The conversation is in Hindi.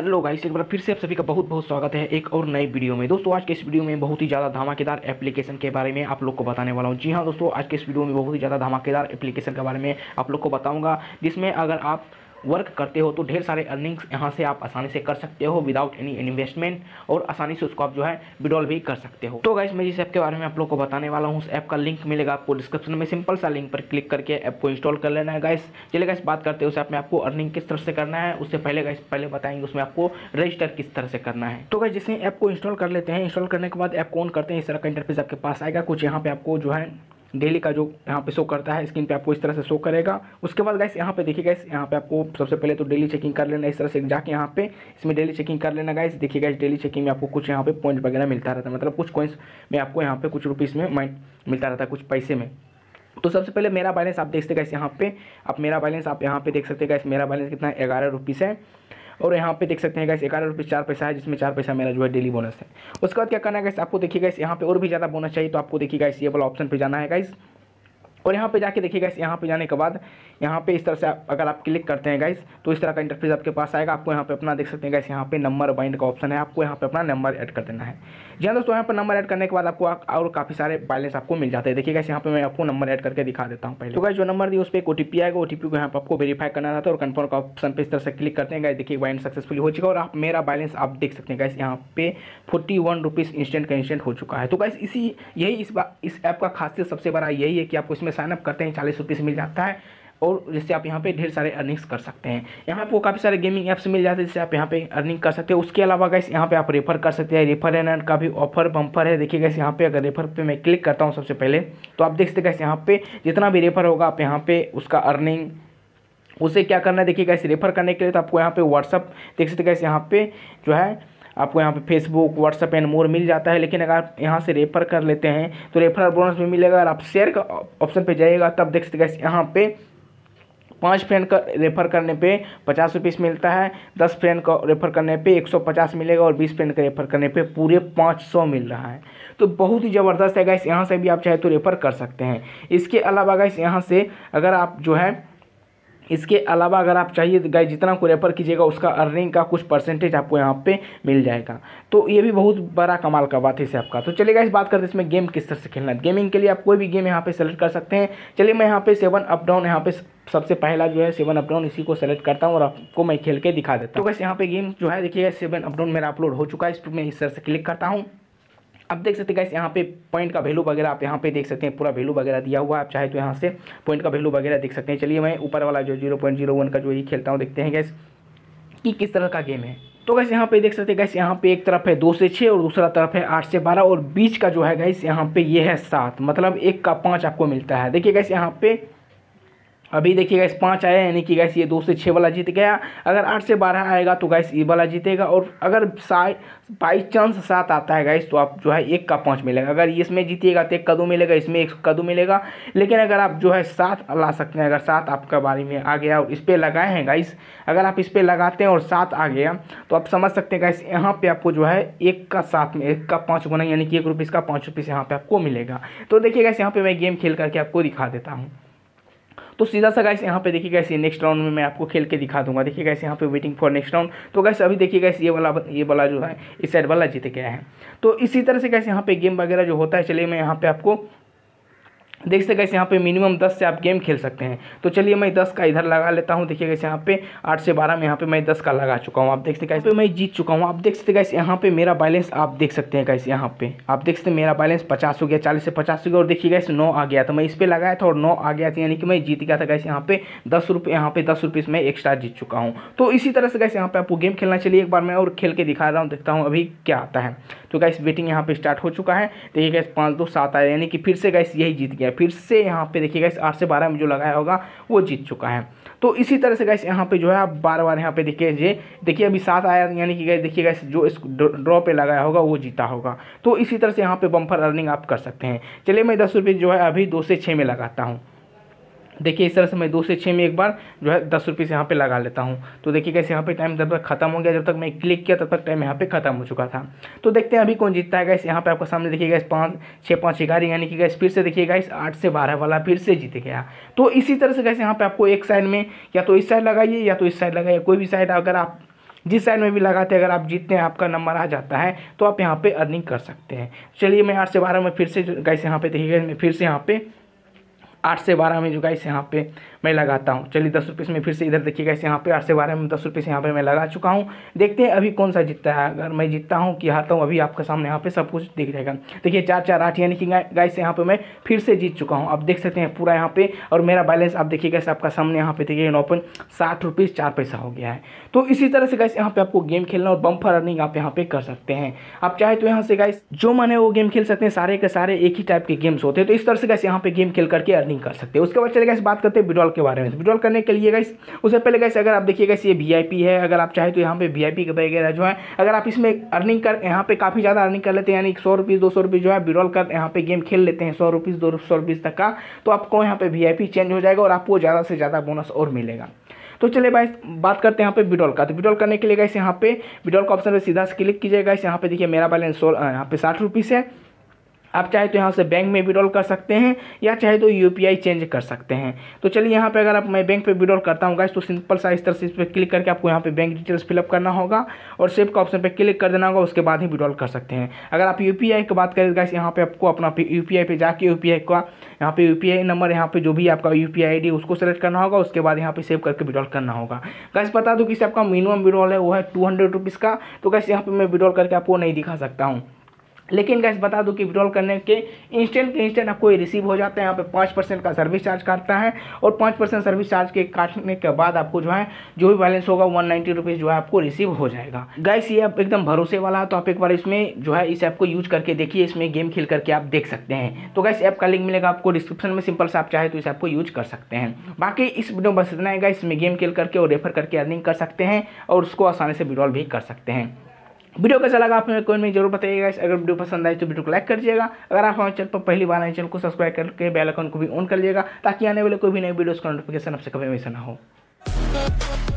हेलो गाइस एक बार फिर से आप सभी का बहुत बहुत स्वागत है एक और नई वीडियो में दोस्तों आज के इस वीडियो में बहुत ही ज़्यादा धमाकेदार एप्लीकेशन के बारे में आप लोग को बताने वाला हूँ जी हाँ दोस्तों आज के इस वीडियो में बहुत ही ज़्यादा धमाकेदार एप्लीकेशन के बारे में आप लोग को बताऊँगा जिसमें अगर आप वर्क करते हो तो ढेर सारे अर्निंग्स यहाँ से आप आसानी से कर सकते हो विदाउट एनी इन्वेस्टमेंट और आसानी से उसको आप जो है विड्रॉल भी कर सकते हो तो गाइस मैं जिस ऐप के बारे में आप लोग को बताने वाला हूँ उस ऐप का लिंक मिलेगा आपको डिस्क्रिप्शन में सिंपल सा लिंक पर क्लिक करके ऐप को इंस्टॉल कर लेना है गाइस चलिए गाइस बात करते हैं उस ऐप में आपको अर्निंग किस तरह से करना है उससे पहले गाइस पहले बताएंगे उसमें आपको रजिस्टर किस तरह से करना है तो गाइस जैसे ऐप को इंस्टॉल कर लेते हैं इंस्टॉल करने के बाद ऐप को ऑन करते हैं इस तरह का इंटरफेस आपके पास आएगा कुछ यहाँ पे आपको जो है डेली का जो यहाँ पे शो करता है स्क्रीन पे आपको इस तरह से शो करेगा उसके बाद गाइस यहाँ पे देखिए गाइस यहाँ पे आपको सबसे पहले तो डेली चेकिंग कर लेना इस तरह से जाके यहाँ पे इसमें डेली चेकिंग कर लेना गाइस देखिए गाइस डेली चेकिंग में आपको कुछ यहाँ पे पॉइंट वगैरह मिलता रहता है मतलब कुछ कॉइंस में आपको यहाँ पे कुछ रुपीज़ में माइंड मिलता रहता है कुछ पैसे में तो सबसे पहले मेरा बैलेंस आप देख सकते हैं यहाँ पे आप मेरा बैलेंस आप यहाँ पे देख सकते हैं मेरा बैलेंस कितना है ग्यारह रुपीज़ है और यहाँ पे देख सकते हैं गैस ग्यारह रुपये चार पैसा है जिसमें चार पैसा मेरा जो है डेली बोनस है उसके बाद क्या करना है गैस आपको देखिए गैस यहाँ पे और भी ज़्यादा बोनस चाहिए तो आपको देखिए गैस ये वाला ऑप्शन पर जाना है गाइस और यहाँ पे जाके देखिए गाइस यहाँ पे जाने के बाद यहाँ पे इस तरह से आप, अगर आप क्लिक करते हैं गाइस तो इस तरह का इंटरफेस आपके पास आएगा आपको यहाँ पे अपना देख सकते हैं गाइस यहाँ पे नंबर बाइंड का ऑप्शन है आपको यहाँ पे अपना नंबर ऐड कर देना है जी हाँ दोस्तों यहाँ पर नंबर ऐड करने के बाद आपको और काफ़ी सारे बैलेंस आपको मिल जाते हैं देखिए गाइस यहाँ पे मैं आपको नंबर ऐड करके दिखा देता हूँ पहले तो गाइस जो नंबर दी उस पर एक ओ आएगा ओ को यहाँ पर आपको वेरीफाई करना रहता है और कन्फर्म का ऑप्शन पर इस तरह से क्लिक करते हैं गाइस देखिए बाइंड सक्सेसफुल हो चुका और आप मेरा बैलेंस आप देख सकते हैं गाइस यहाँ पे फोर्टी वन इंस्टेंट का इंस्टेंट हो चुका है तो गाइस इसी यही इस इस ऐप का खासियत सबसे बड़ा यही है कि आपको इसमें में साइनअप करते हैं चालीस रुपीज़ मिल जाता है और जिससे आप यहाँ पे ढेर सारे अर्निंग्स कर सकते हैं यहाँ आपको काफ़ी सारे गेमिंग ऐप्स मिल जाते हैं जिससे आप यहाँ पे अर्निंग कर सकते हैं उसके अलावा गैस यहाँ पे आप रेफर कर सकते हैं रेफर एन का भी ऑफर बम्फर है देखिए गैस यहाँ पे अगर रेफर पे मैं क्लिक करता हूँ सबसे पहले तो आप देख सकते गैस यहाँ पे जितना भी रेफर होगा आप यहाँ पर उसका अर्निंग उसे क्या करना है देखिए गैस रेफर करने के लिए तो आपको यहाँ पे व्हाट्सअप देख सकते गैस यहाँ पे जो है आपको यहाँ पे फेसबुक व्हाट्सअप एंड मोर मिल जाता है लेकिन अगर आप यहाँ से रेफर कर लेते हैं तो रेफर बोनस भी मिलेगा अगर आप शेयर का ऑप्शन पे जाइएगा तब देख सकते यहाँ पे पाँच फ्रेंड का रेफर करने पे पचास रुपीस मिलता है दस फ्रेंड का रेफर करने पे एक सौ पचास मिलेगा और बीस फ्रेंड का रेफर करने पे पूरे पाँच सौ मिल रहा है तो बहुत ही ज़बरदस्त है गैस यहाँ से भी आप चाहे तो रेफर कर सकते हैं इसके अलावा गैस यहाँ से अगर आप जो है इसके अलावा अगर आप चाहिए गाय जितना को रेफर कीजिएगा उसका अर्निंग का कुछ परसेंटेज आपको यहाँ पे मिल जाएगा तो ये भी बहुत बड़ा कमाल का बात है इसे आपका तो चलिए इस बात करते हैं इसमें गेम किस तरह से खेलना है गेमिंग के लिए आप कोई भी गेम यहाँ पे सेलेक्ट कर सकते हैं चलिए मैं यहाँ पे सेवन अप डाउन यहाँ पे सबसे पहला जो है सेवन अपडाउन इसी को सेलेक्ट करता हूँ और आपको मैं खेल के दिखा देता हूँ तो बस यहाँ पे गेम जो है देखिएगा सेवन अपडाउन मेरा अपलोड हो चुका है इस पर मैं इस तरह से क्लिक करता हूँ अब देख सकते हैं गैस यहाँ पे पॉइंट का वैल्यू वगैरह आप यहाँ पे देख सकते हैं पूरा वैल्यू वगैरह दिया हुआ है आप चाहे तो यहाँ से पॉइंट का वैल्यू वगैरह देख सकते हैं चलिए मैं ऊपर वाला जो जीरो पॉइंट जीरो वन का जो ये खेलता हूँ देखते हैं गैस कि किस तरह का गेम है तो गैस यहाँ पे देख सकते हैं गैस यहाँ पे एक तरफ है दो से छः और दूसरा तरफ है आठ से बारह और बीच का जो है गैस यहाँ पे ये है सात मतलब एक का पाँच आपको मिलता है देखिए गैस यहाँ पे अभी देखिए गैस पाँच आया यानी कि गैस ये दो से छः वाला जीत गया अगर आठ से बारह आएगा तो गैस ये वाला जीतेगा और अगर बाई चांस सात आता है गैस तो आप जो है एक का पाँच मिलेगा अगर इसमें जीतिएगा तो एक कदू मिलेगा इसमें एक कदू मिलेगा लेकिन अगर आप जो है सात ला सकते हैं अगर सात आपका बारी में आ गया और इस पर लगाए हैं गाइस अगर आप इस पर लगाते हैं और सात आ गया तो आप समझ सकते हैं गैस यहाँ पर आपको जो है एक का सात में एक का पाँच गुना यानी कि एक रुपीज़ का पाँच रुपीज़ यहाँ पर आपको मिलेगा तो देखिए गैस यहाँ पर मैं गेम खेल करके आपको दिखा देता हूँ तो सीधा सा गैस यहाँ पे देखिए गैस ये नेक्स्ट राउंड में मैं आपको खेल के दिखा दूंगा देखिए गैस यहाँ पे वेटिंग फॉर नेक्स्ट राउंड तो गैस अभी देखिए गैस ये वाला ये वाला जो है इस साइड वाला जीत गया है तो इसी तरह से गैस यहाँ पे गेम वगैरह जो होता है चलिए मैं यहाँ पे आपको देख सकते कैसे यहाँ पे मिनिमम दस से आप गेम खेल सकते हैं तो चलिए मैं दस का इधर लगा लेता हूँ देखिए कैसे यहाँ पे आठ से बारह में यहाँ पे मैं दस का लगा चुका हूँ आप देख सकते कैसे मैं जीत चुका हूँ आप देख सकते कैसे यहाँ पे मेरा बैलेंस आप देख सकते हैं कैसे यहाँ पे आप देख सकते मेरा बैलेंस पचास हो गया चालीस से पचास हो गया और देखिए कैसे नौ आ गया था तो मैं इस पर लगाया था और नौ आ गया था यानी कि मैं जीत गया था कैसे यहाँ पे दस रुपये यहाँ पे दस रुपये मैं एक्स्ट्रा जीत चुका हूँ तो इसी तरह से कैसे यहाँ पे आपको गेम खेलना चलिए एक बार मैं और खेल के दिखा रहा हूँ देखता हूँ अभी क्या आता है तो कैसे बेटिंग यहाँ पे स्टार्ट हो चुका है देखिए कैसे पाँच दो सात आया यानी कि फिर से गैस यही जीत गया है फिर से यहाँ पे देखिए इस आठ से बारह में जो लगाया होगा वो जीत चुका है तो इसी तरह से गैस यहाँ पे जो है आप बार बार यहाँ पे देखिए ये देखिए अभी सात आया यानी कि गैस देखिए गैस जो इस ड्रॉ पे लगाया होगा वो जीता होगा तो इसी तरह से यहाँ पे बम्फर अर्निंग आप कर सकते हैं चलिए मैं दस रुपये जो है अभी दो से छः में लगाता हूँ देखिए इस तरह से मैं दो से छः में एक बार जो है दस रुपये से यहाँ पे लगा लेता हूँ तो देखिए कैसे यहाँ पे टाइम जब तक खत्म हो गया जब तक मैं क्लिक किया तब तक टाइम यहाँ पे खत्म हो चुका था तो देखते हैं अभी कौन जीतता है गैस यहाँ पे आपको सामने देखिए गैस पाँच छः पाँच ग्यारह यानी कि गैस फिर से देखिए गैस आठ से बारह वाला फिर से जीत गया तो इसी तरह से गैस यहाँ पर आपको एक साइड में या तो इस साइड लगाइए या तो इस साइड लगाइए कोई भी साइड अगर आप जिस साइड में भी लगाते हैं अगर आप जीतते हैं आपका नंबर आ जाता है तो आप यहाँ पे अर्निंग कर सकते हैं चलिए मैं आठ से बारह में फिर से गैस यहाँ पे देखिए मैं फिर से यहाँ पे आठ से बारह में जो गाइस यहाँ पे मैं लगाता हूँ चलिए दस रुपये में फिर से इधर देखिएगा इस यहाँ पे आठ से बारह में दस रुपये यहाँ पे मैं लगा चुका हूँ देखते हैं अभी कौन सा जीतता है अगर मैं जीतता हूँ कि हारता हूँ अभी आपके सामने यहाँ पे सब कुछ दिख जाएगा देखिए चार चार आठ यानी कि गाइस यहाँ पे मैं फिर से जीत चुका हूँ आप देख सकते हैं पूरा यहाँ पे और मेरा बैलेंस आप देखिए गैस आपका सामने यहाँ पे देखिए नौ पॉइंट साठ चार पैसा हो गया है तो इसी तरह से गैस यहाँ पे आपको गेम खेलना और बम्फर अर्निंग आप यहाँ पे कर सकते हैं आप चाहे तो यहाँ से गाइस जो मन है वो गेम खेल सकते हैं सारे के सारे एक ही टाइप के गेम्स होते हैं तो इस तरह से गैस यहाँ पे गेम खेल करके अर्निंग कर सकते हैं उसके बाद चले गए बात करते हैं विड्रॉल विड्रॉल के बारे में विड्रॉल करने के लिए गाइस उससे पहले गाइस अगर आप देखिए गाइस ये वी है अगर आप चाहे तो यहाँ पे वी आई वगैरह जो है अगर आप इसमें अर्निंग कर यहाँ पे काफ़ी ज़्यादा अर्निंग कर लेते हैं यानी सौ रुपीज़ दो सौ रुपीज़ जो है विड्रॉल कर यहाँ पे गेम खेल लेते हैं सौ रुपीज़ दो सौ रुपीज़ तक का तो आपको यहाँ पे वी चेंज हो जाएगा और आपको ज़्यादा से ज़्यादा बोनस और मिलेगा तो चलिए भाई बात करते हैं यहाँ पे विड्रॉल का तो विड्रॉल करने के लिए गाइस यहाँ पे विड्रॉल का ऑप्शन पर सीधा से क्लिक कीजिएगा इस यहाँ पे देखिए मेरा बैलेंस सोलह यहाँ पे साठ रुपीज़ है आप चाहे तो यहाँ से बैंक में विड्रॉल कर सकते हैं या चाहे तो यू चेंज कर सकते हैं तो चलिए यहाँ पे अगर आप मैं बैंक पे विड्रॉल करता हूँ गाइस तो सिंपल सा इस तरह से इस पर क्लिक करके आपको यहाँ पे बैंक डिटेल्स फिलअप करना होगा और सेव का ऑप्शन पे क्लिक कर देना होगा उसके बाद ही विड्रॉल कर सकते हैं अगर आप यू की बात करें गाइस यहाँ पर आपको अपना यू पी आई जाके यू का यहाँ पे यू नंबर यहाँ पर जो भी आपका यू पी आई उसको सेलेक्ट करना होगा उसके बाद यहाँ पर सेव करके विड्रॉल करना होगा गाइस बता दूँ किसी आपका मिनिमम विड्रॉल है वो है टू हंड्रेड का तो गैस यहाँ पर मैं विड्रॉल करके आपको नहीं दिखा सकता हूँ लेकिन गैस बता दूं कि विड्रॉल करने के इंस्टेंट के इंस्टेंट आपको ये रिसीव हो जाता है यहाँ पे पाँच परसेंट का सर्विस चार्ज काटता है और पाँच परसेंट सर्विस चार्ज के काटने के बाद आपको जो है जो भी बैलेंस होगा वन नाइन्टी रुपीज़ जो है आपको रिसीव हो जाएगा गैस ये आप एकदम भरोसे वाला है तो आप एक बार इसमें जो है इस ऐप को यूज करके देखिए इसमें गेम खेल करके आप देख सकते हैं तो गैस ऐप का लिंक मिलेगा आपको डिस्क्रिप्शन में सिंपल से आप चाहे तो इस ऐप को यूज कर सकते हैं बाकी इस वीडियो बस इतना है इसमें गेम खेल करके और रेफर करके अर्निंग कर सकते हैं और उसको आसानी से विड्रॉल भी कर सकते हैं वीडियो कैसा लगा आप हमें कमेंट में जरूर बताइएगा अगर वीडियो पसंद आए तो वीडियो को लाइक कर दीजिएगा अगर आप हमारे चैनल पर पहली बार आए चैनल को सब्सक्राइब करके बेल आइकन को भी ऑन कर लीजिएगा ताकि आने वाले कोई भी नई वीडियोस का नोटिफिकेशन आपसे कभी मिस ना हो